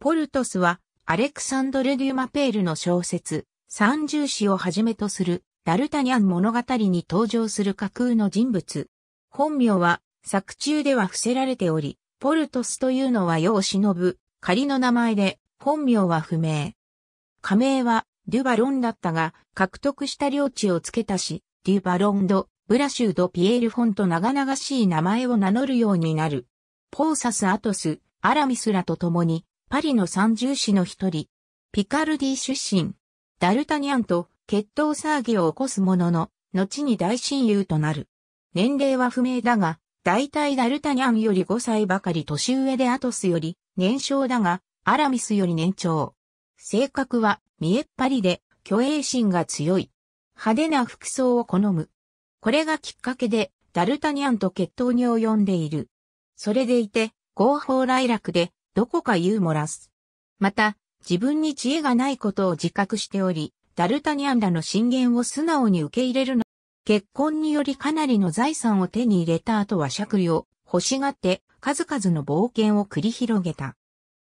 ポルトスは、アレクサンドル・デュマペールの小説、三重詩をはじめとする、ダルタニャン物語に登場する架空の人物。本名は、作中では伏せられており、ポルトスというのは世を忍ぶ、仮の名前で、本名は不明。仮名は、デュバロンだったが、獲得した領地を付けたし、デュバロンド、ブラシュード・ピエール・フォンと長々しい名前を名乗るようになる。ポーサス・アトス、アラミスらと共に、パリの三重士の一人、ピカルディ出身、ダルタニャンと決闘騒ぎを起こすものの、後に大親友となる。年齢は不明だが、大体ダルタニャンより5歳ばかり年上でアトスより年少だが、アラミスより年長。性格は見えっ張りで虚栄心が強い。派手な服装を好む。これがきっかけでダルタニャンと決闘に及んでいる。それでいて、合法来楽でどこかユーモラス。また、自分に知恵がないことを自覚しており、ダルタニアンらの進言を素直に受け入れるの。結婚によりかなりの財産を手に入れた後は借利を欲しがって数々の冒険を繰り広げた。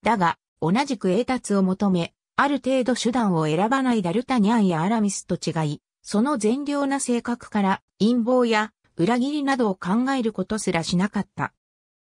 だが、同じく栄達を求め、ある程度手段を選ばないダルタニャンやアラミスと違い、その善良な性格から陰謀や裏切りなどを考えることすらしなかった。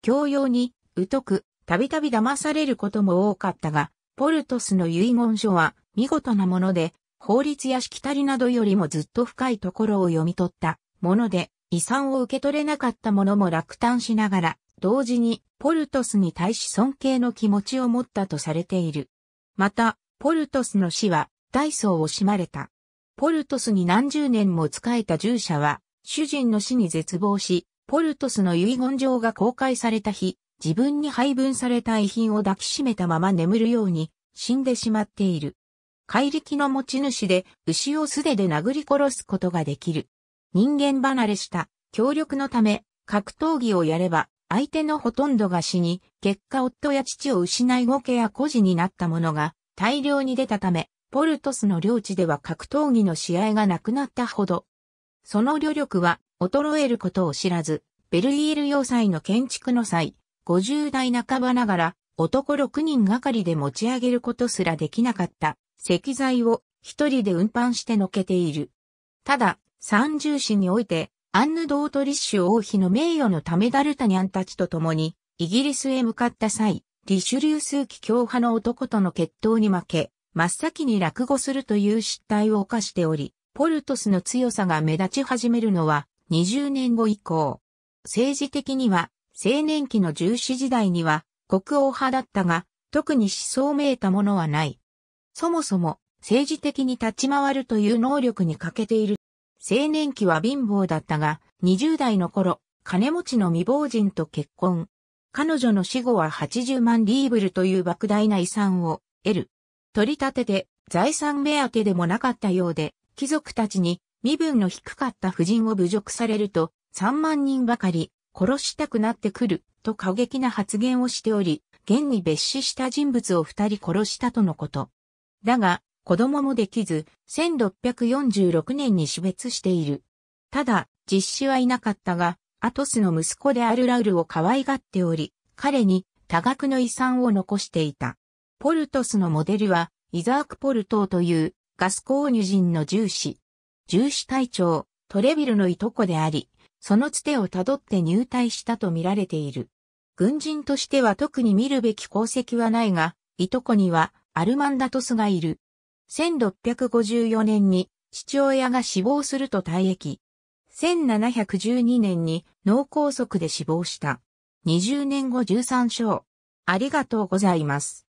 教養に、疎く、たびたび騙されることも多かったが、ポルトスの遺言書は見事なもので、法律やしきたりなどよりもずっと深いところを読み取ったもので、遺産を受け取れなかった者も落胆しながら、同時にポルトスに対し尊敬の気持ちを持ったとされている。また、ポルトスの死は大層惜しまれた。ポルトスに何十年も仕えた従者は、主人の死に絶望し、ポルトスの遺言状が公開された日、自分に配分された遺品を抱きしめたまま眠るように死んでしまっている。怪力の持ち主で牛を素手で殴り殺すことができる。人間離れした協力のため格闘技をやれば相手のほとんどが死に、結果夫や父を失い後家や孤児になった者が大量に出たため、ポルトスの領地では格闘技の試合がなくなったほど。その旅力は衰えることを知らず、ベルイール要塞の建築の際、50代半ばながら、男6人がかりで持ち上げることすらできなかった石材を一人で運搬してのけている。ただ、三重市において、アンヌ・ドートリッシュ王妃の名誉のためダルタニャンたちと共に、イギリスへ向かった際、リシュリュー数奇教派の男との決闘に負け、真っ先に落語するという失態を犯しており、ポルトスの強さが目立ち始めるのは20年後以降。政治的には青年期の重視時代には国王派だったが、特に思想めいたものはない。そもそも政治的に立ち回るという能力に欠けている。青年期は貧乏だったが、20代の頃、金持ちの未亡人と結婚。彼女の死後は80万リーブルという莫大な遺産を得る。取り立てて財産目当てでもなかったようで、貴族たちに身分の低かった夫人を侮辱されると3万人ばかり殺したくなってくる、と過激な発言をしており、現に別死した人物を二人殺したとのこと。だが、子供もできず、1646年に死別している。ただ、実子はいなかったが、アトスの息子であるラウルを可愛がっており、彼に多額の遺産を残していた。ポルトスのモデルは、イザーク・ポルトーというガスコーニュ人の重視。重視隊長、トレビルのいとこであり、そのつてをたどって入隊したと見られている。軍人としては特に見るべき功績はないが、いとこにはアルマンダトスがいる。1654年に父親が死亡すると退役。1712年に脳梗塞で死亡した。20年後13章。ありがとうございます。